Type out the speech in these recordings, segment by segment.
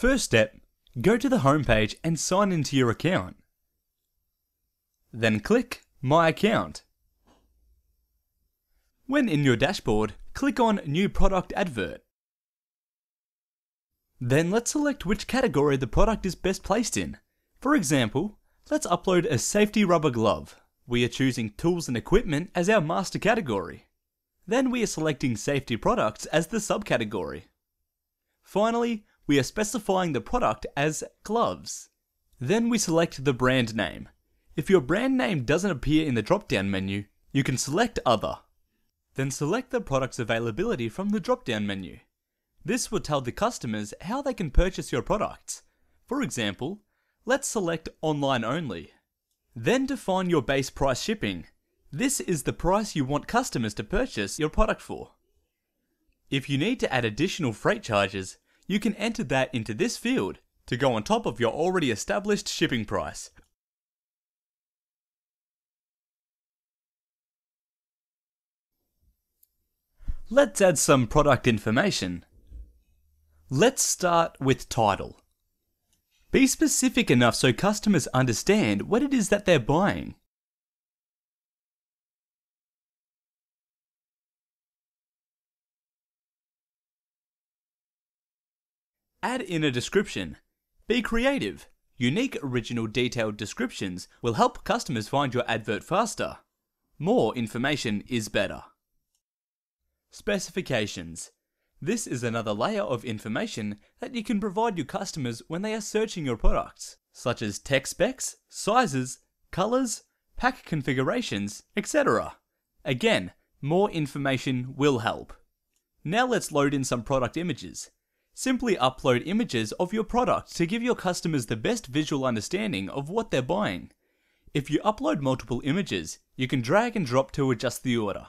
First step, go to the homepage and sign into your account. Then click My Account. When in your dashboard, click on New Product Advert. Then let's select which category the product is best placed in. For example, let's upload a safety rubber glove. We are choosing tools and equipment as our master category. Then we are selecting safety products as the subcategory. Finally, we are specifying the product as gloves. Then we select the brand name. If your brand name doesn't appear in the drop-down menu, you can select Other. Then select the product's availability from the drop-down menu. This will tell the customers how they can purchase your products. For example, let's select Online Only. Then define your base price shipping. This is the price you want customers to purchase your product for. If you need to add additional freight charges, you can enter that into this field to go on top of your already established shipping price. Let's add some product information. Let's start with title. Be specific enough so customers understand what it is that they're buying. Add in a description. Be creative. Unique, original, detailed descriptions will help customers find your advert faster. More information is better. Specifications. This is another layer of information that you can provide your customers when they are searching your products, such as tech specs, sizes, colors, pack configurations, etc. Again, more information will help. Now let's load in some product images. Simply upload images of your product to give your customers the best visual understanding of what they're buying. If you upload multiple images, you can drag and drop to adjust the order.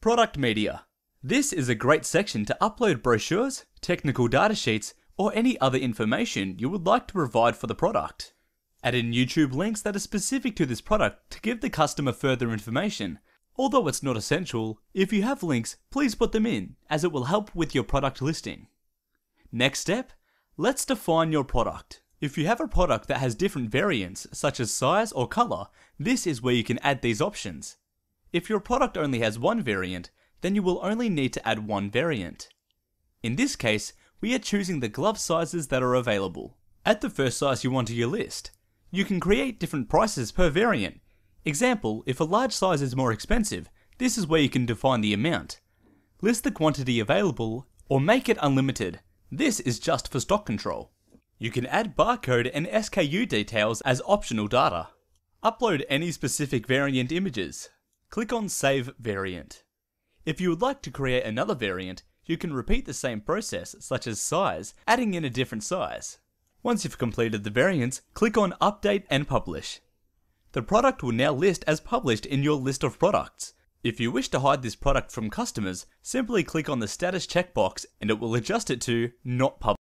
Product Media This is a great section to upload brochures, technical datasheets, or any other information you would like to provide for the product. Add in YouTube links that are specific to this product to give the customer further information. Although it's not essential, if you have links, please put them in, as it will help with your product listing. Next step, let's define your product. If you have a product that has different variants, such as size or color, this is where you can add these options. If your product only has one variant, then you will only need to add one variant. In this case, we are choosing the glove sizes that are available. Add the first size you want to your list. You can create different prices per variant. Example, if a large size is more expensive, this is where you can define the amount. List the quantity available, or make it unlimited. This is just for stock control. You can add barcode and SKU details as optional data. Upload any specific variant images. Click on Save Variant. If you would like to create another variant, you can repeat the same process, such as size, adding in a different size. Once you've completed the variants, click on Update and Publish. The product will now list as published in your list of products, if you wish to hide this product from customers, simply click on the status checkbox and it will adjust it to not public.